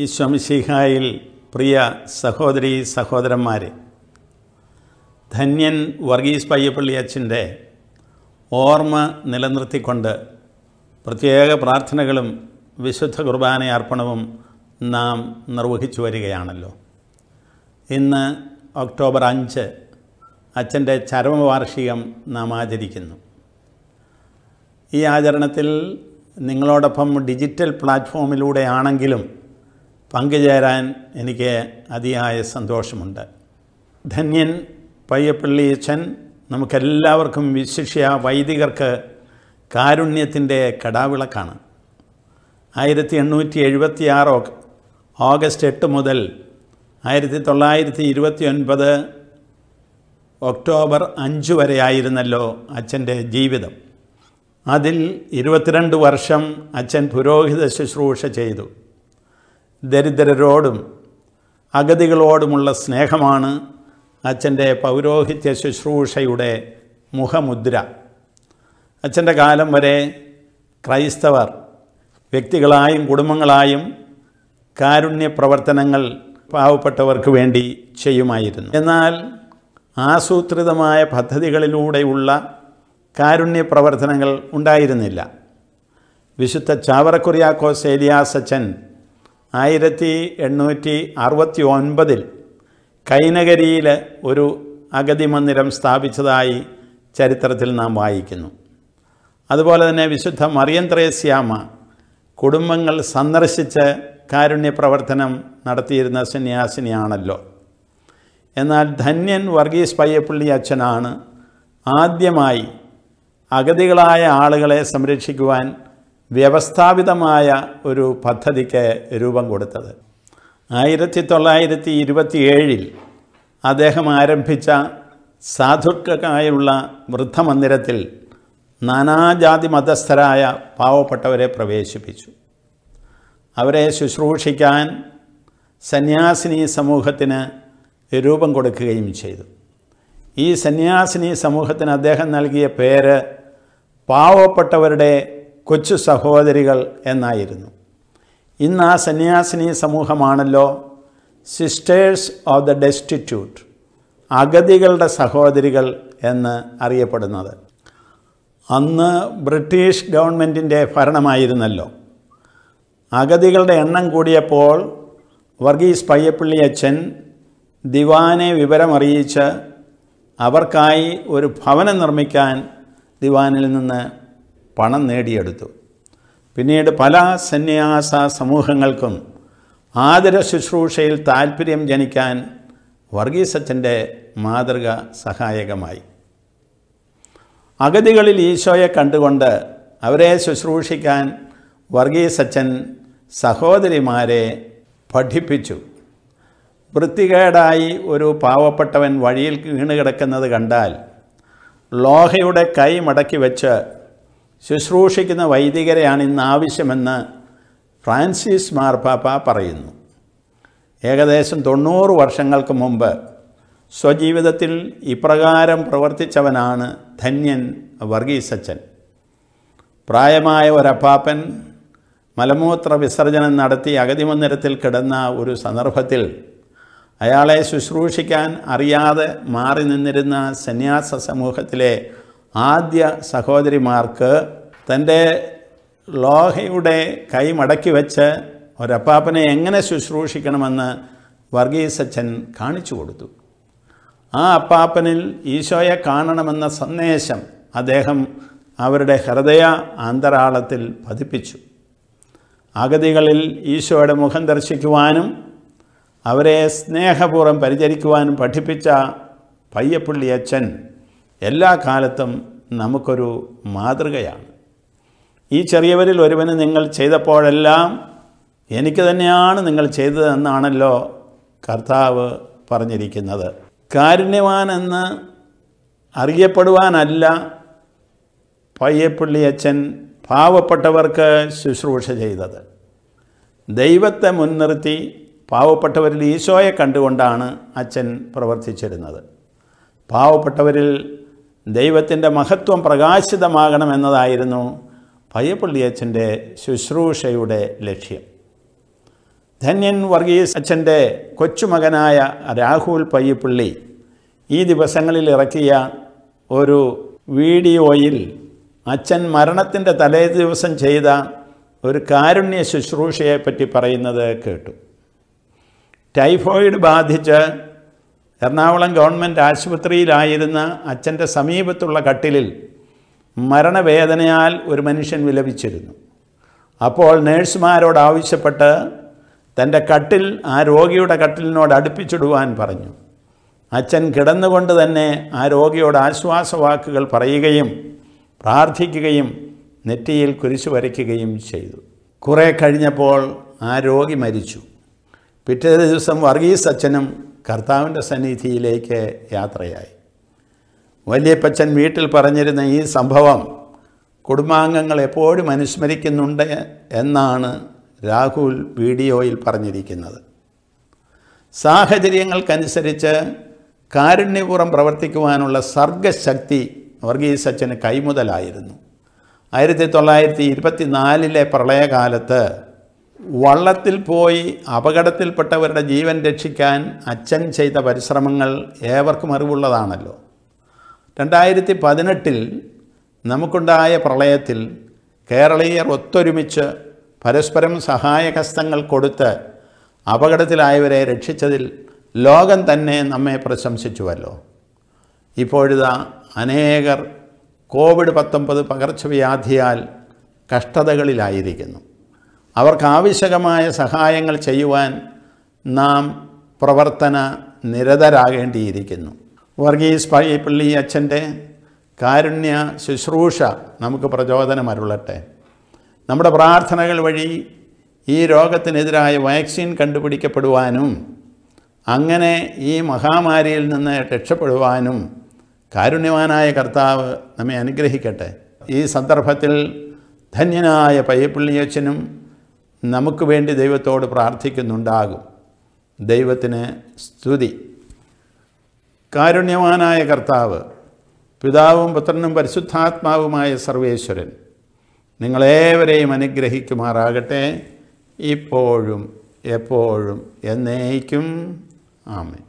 ഈ ശംശിഹായിൽ പ്രിയ സഹോദരി സഹോദരന്മാരെ ധന്യൻ വർഗീസ് പയ്യപ്പള്ളി അച്ഛൻ്റെ ഓർമ്മ നിലനിർത്തിക്കൊണ്ട് പ്രത്യേക പ്രാർത്ഥനകളും വിശുദ്ധ കുർബാന അർപ്പണവും നാം നിർവഹിച്ചു വരികയാണല്ലോ ഇന്ന് ഒക്ടോബർ അഞ്ച് അച്ഛൻ്റെ ചരമവാർഷികം നാം ആചരിക്കുന്നു ഈ ആചരണത്തിൽ നിങ്ങളോടൊപ്പം ഡിജിറ്റൽ പ്ലാറ്റ്ഫോമിലൂടെയാണെങ്കിലും പങ്കുചേരാൻ എനിക്ക് അതിയായ സന്തോഷമുണ്ട് ധന്യൻ പയ്യപ്പള്ളി അച്ഛൻ നമുക്കെല്ലാവർക്കും വിശിഷ്യ വൈദികർക്ക് കാരുണ്യത്തിൻ്റെ കടാവിളക്കാണ് ആയിരത്തി എണ്ണൂറ്റി എഴുപത്തി ആറ് ഓഗസ്റ്റ് എട്ട് മുതൽ ആയിരത്തി തൊള്ളായിരത്തി ഇരുപത്തി ഒൻപത് ഒക്ടോബർ അഞ്ച് വരെയായിരുന്നല്ലോ അച്ഛൻ്റെ ജീവിതം അതിൽ ഇരുപത്തിരണ്ട് വർഷം അച്ഛൻ പുരോഹിത ശുശ്രൂഷ ചെയ്തു ദരിദ്രരോടും അഗതികളോടുമുള്ള സ്നേഹമാണ് അച്ഛൻ്റെ പൗരോഹിത്യ ശുശ്രൂഷയുടെ മുഖമുദ്ര അച്ഛൻ്റെ കാലം വരെ ക്രൈസ്തവർ വ്യക്തികളായും കുടുംബങ്ങളായും കാരുണ്യ പ്രവർത്തനങ്ങൾ പാവപ്പെട്ടവർക്ക് വേണ്ടി ചെയ്യുമായിരുന്നു എന്നാൽ ആസൂത്രിതമായ പദ്ധതികളിലൂടെയുള്ള കാരുണ്യ പ്രവർത്തനങ്ങൾ ഉണ്ടായിരുന്നില്ല വിശുദ്ധ ചാവറക്കുറിയാക്കോസ് ഏലിയാസച്ചൻ ആയിരത്തി എണ്ണൂറ്റി അറുപത്തി ഒൻപതിൽ കൈനഗരിയിൽ ഒരു അഗതി മന്ദിരം സ്ഥാപിച്ചതായി ചരിത്രത്തിൽ നാം വായിക്കുന്നു അതുപോലെ തന്നെ വിശുദ്ധ മറിയന്ത്രേസ്യാമ കുടുംബങ്ങൾ സന്ദർശിച്ച് കാരുണ്യ പ്രവർത്തനം നടത്തിയിരുന്ന സന്യാസിനിയാണല്ലോ എന്നാൽ ധന്യൻ വർഗീസ് പയ്യപ്പള്ളി അച്ഛനാണ് ആദ്യമായി അഗതികളായ ആളുകളെ സംരക്ഷിക്കുവാൻ വ്യവസ്ഥാപിതമായ ഒരു പദ്ധതിക്ക് രൂപം കൊടുത്തത് ആയിരത്തി തൊള്ളായിരത്തി ഇരുപത്തിയേഴിൽ അദ്ദേഹം ആരംഭിച്ച സാധുക്കൾക്കായുള്ള വൃദ്ധമന്ദിരത്തിൽ നാനാജാതി മതസ്ഥരായ പാവപ്പെട്ടവരെ പ്രവേശിപ്പിച്ചു അവരെ ശുശ്രൂഷിക്കാൻ സന്യാസിനി സമൂഹത്തിന് രൂപം കൊടുക്കുകയും ചെയ്തു ഈ സന്യാസിനി സമൂഹത്തിന് അദ്ദേഹം നൽകിയ പേര് പാവപ്പെട്ടവരുടെ കൊച്ചു സഹോദരികൾ എന്നായിരുന്നു ഇന്ന് ആ സന്യാസിനി സമൂഹമാണല്ലോ സിസ്റ്റേഴ്സ് ഓഫ് ദ ഡെസ്റ്റിറ്റ്യൂട്ട് അഗതികളുടെ സഹോദരികൾ എന്ന് അറിയപ്പെടുന്നത് അന്ന് ബ്രിട്ടീഷ് ഗവൺമെൻറ്റിൻ്റെ ഭരണമായിരുന്നല്ലോ അഗതികളുടെ എണ്ണം കൂടിയപ്പോൾ വർഗീസ് പയ്യപ്പള്ളി അച്ഛൻ ദിവാനെ വിവരമറിയിച്ച് അവർക്കായി ഒരു ഭവനം നിർമ്മിക്കാൻ ദിവാനിൽ നിന്ന് പണം നേടിയെടുത്തു പിന്നീട് പല സന്യാസ സമൂഹങ്ങൾക്കും ആദര ശുശ്രൂഷയിൽ താൽപ്പര്യം ജനിക്കാൻ വർഗീസച്ചൻ്റെ മാതൃക സഹായകമായി അഗതികളിൽ ഈശോയെ കണ്ടുകൊണ്ട് അവരെ ശുശ്രൂഷിക്കാൻ വർഗീസച്ചൻ സഹോദരിമാരെ പഠിപ്പിച്ചു വൃത്തികേടായി ഒരു പാവപ്പെട്ടവൻ വഴിയിൽ വീണുകിടക്കുന്നത് കിടക്കുന്നത് കണ്ടാൽ ലോഹയുടെ കൈ മടക്കി വെച്ച് ശുശ്രൂഷിക്കുന്ന വൈദികരെയാണ് ഇന്ന് ആവശ്യമെന്ന് ഫ്രാൻസിസ് മാർപ്പാപ്പ പറയുന്നു ഏകദേശം തൊണ്ണൂറ് വർഷങ്ങൾക്ക് മുമ്പ് സ്വജീവിതത്തിൽ ഇപ്രകാരം പ്രവർത്തിച്ചവനാണ് ധന്യൻ വർഗീസച്ചൻ പ്രായമായ ഒരപ്പാപ്പൻ മലമൂത്ര വിസർജനം നടത്തി അഗതി മന്ദിരത്തിൽ കിടന്ന ഒരു സന്ദർഭത്തിൽ അയാളെ ശുശ്രൂഷിക്കാൻ അറിയാതെ മാറി നിന്നിരുന്ന സന്യാസ സമൂഹത്തിലെ ആദ്യ സഹോദരിമാർക്ക് തൻ്റെ ലോഹയുടെ കൈ മടക്കി വെച്ച് ഒരപ്പാപ്പനെ എങ്ങനെ ശുശ്രൂഷിക്കണമെന്ന് വർഗീസച്ചൻ കാണിച്ചു കൊടുത്തു ആ അപ്പാപ്പനിൽ ഈശോയെ കാണണമെന്ന സന്ദേശം അദ്ദേഹം അവരുടെ ഹൃദയ അന്തരാളത്തിൽ പതിപ്പിച്ചു അഗതികളിൽ ഈശോയുടെ മുഖം ദർശിക്കുവാനും അവരെ സ്നേഹപൂർവ്വം പരിചരിക്കുവാനും പഠിപ്പിച്ച പയ്യപ്പള്ളി അച്ഛൻ എല്ലാ കാലത്തും നമുക്കൊരു മാതൃകയാണ് ഈ ചെറിയവരിൽ ഒരുവന് നിങ്ങൾ ചെയ്തപ്പോഴെല്ലാം എനിക്ക് തന്നെയാണ് നിങ്ങൾ ചെയ്തതെന്നാണല്ലോ കർത്താവ് പറഞ്ഞിരിക്കുന്നത് കാരുണ്യവാനെന്ന് അറിയപ്പെടുവാനല്ല പയ്യപ്പള്ളിയച്ഛൻ പാവപ്പെട്ടവർക്ക് ശുശ്രൂഷ ചെയ്തത് ദൈവത്തെ മുൻനിർത്തി പാവപ്പെട്ടവരിൽ ഈശോയെ കണ്ടുകൊണ്ടാണ് അച്ഛൻ പ്രവർത്തിച്ചിരുന്നത് പാവപ്പെട്ടവരിൽ ദൈവത്തിൻ്റെ മഹത്വം പ്രകാശിതമാകണമെന്നതായിരുന്നു പയ്യപ്പള്ളിയച്ഛൻ്റെ ശുശ്രൂഷയുടെ ലക്ഷ്യം ധന്യൻ വർഗീസ് അച്ഛൻ്റെ കൊച്ചുമകനായ രാഹുൽ പയ്യപ്പള്ളി ഈ ദിവസങ്ങളിൽ ഇറക്കിയ ഒരു വീഡിയോയിൽ അച്ഛൻ മരണത്തിൻ്റെ തലേ ദിവസം ചെയ്ത ഒരു കാരുണ്യ ശുശ്രൂഷയെപ്പറ്റി പറയുന്നത് കേട്ടു ടൈഫോയിഡ് ബാധിച്ച് എറണാകുളം ഗവൺമെൻറ് ആശുപത്രിയിലായിരുന്ന അച്ഛൻ്റെ സമീപത്തുള്ള കട്ടിലിൽ മരണവേദനയാൽ ഒരു മനുഷ്യൻ വിലപിച്ചിരുന്നു അപ്പോൾ നേഴ്സുമാരോട് ആവശ്യപ്പെട്ട് തൻ്റെ കട്ടിൽ ആ രോഗിയുടെ കട്ടിലിനോട് അടുപ്പിച്ചിടുവാൻ പറഞ്ഞു അച്ഛൻ കിടന്നുകൊണ്ട് തന്നെ ആ രോഗിയോട് ആശ്വാസവാക്കുകൾ പറയുകയും പ്രാർത്ഥിക്കുകയും നെറ്റിയിൽ കുരിശു വരയ്ക്കുകയും ചെയ്തു കുറേ കഴിഞ്ഞപ്പോൾ ആ രോഗി മരിച്ചു പിറ്റേ ദിവസം വർഗീസ് അച്ഛനും കർത്താവിൻ്റെ സന്നിധിയിലേക്ക് യാത്രയായി വലിയപ്പച്ചൻ വീട്ടിൽ പറഞ്ഞിരുന്ന ഈ സംഭവം കുടുംബാംഗങ്ങൾ എപ്പോഴും അനുസ്മരിക്കുന്നുണ്ട് എന്നാണ് രാഹുൽ വീഡിയോയിൽ പറഞ്ഞിരിക്കുന്നത് സാഹചര്യങ്ങൾക്കനുസരിച്ച് കാരുണ്യപൂർവ്വം പ്രവർത്തിക്കുവാനുള്ള സർഗശക്തി വർഗീസ് അച്ഛന് കൈമുതലായിരുന്നു ആയിരത്തി തൊള്ളായിരത്തി ഇരുപത്തിനാലിലെ പ്രളയകാലത്ത് വള്ളത്തിൽ പോയി അപകടത്തിൽപ്പെട്ടവരുടെ ജീവൻ രക്ഷിക്കാൻ അച്ഛൻ ചെയ്ത പരിശ്രമങ്ങൾ ഏവർക്കും അറിവുള്ളതാണല്ലോ രണ്ടായിരത്തി പതിനെട്ടിൽ നമുക്കുണ്ടായ പ്രളയത്തിൽ കേരളീയർ ഒത്തൊരുമിച്ച് പരസ്പരം സഹായഹസ്തങ്ങൾ കൊടുത്ത് അപകടത്തിലായവരെ രക്ഷിച്ചതിൽ ലോകം തന്നെ നമ്മെ പ്രശംസിച്ചുവല്ലോ ഇപ്പോഴിതാ അനേകർ കോവിഡ് പത്തൊമ്പത് പകർച്ചവ്യാധിയാൽ കഷ്ടതകളിലായിരിക്കുന്നു അവർക്കാവശ്യകമായ സഹായങ്ങൾ ചെയ്യുവാൻ നാം പ്രവർത്തന നിരതരാകേണ്ടിയിരിക്കുന്നു വർഗീസ് പള്ളി അച്ഛൻ്റെ കാരുണ്യ ശുശ്രൂഷ നമുക്ക് അരുളട്ടെ നമ്മുടെ പ്രാർത്ഥനകൾ വഴി ഈ രോഗത്തിനെതിരായ വാക്സിൻ കണ്ടുപിടിക്കപ്പെടുവാനും അങ്ങനെ ഈ മഹാമാരിയിൽ നിന്ന് രക്ഷപ്പെടുവാനും കാരുണ്യവാനായ കർത്താവ് നമ്മെ അനുഗ്രഹിക്കട്ടെ ഈ സന്ദർഭത്തിൽ ധന്യനായ പയ്യപ്പള്ളിയച്ഛനും നമുക്ക് വേണ്ടി ദൈവത്തോട് പ്രാർത്ഥിക്കുന്നുണ്ടാകും ദൈവത്തിന് സ്തുതി കാരുണ്യവാനായ കർത്താവ് പിതാവും പുത്രനും പരിശുദ്ധാത്മാവുമായ സർവേശ്വരൻ നിങ്ങളേവരെയും അനുഗ്രഹിക്കുമാറാകട്ടെ ഇപ്പോഴും എപ്പോഴും എന്നേക്കും ആമേ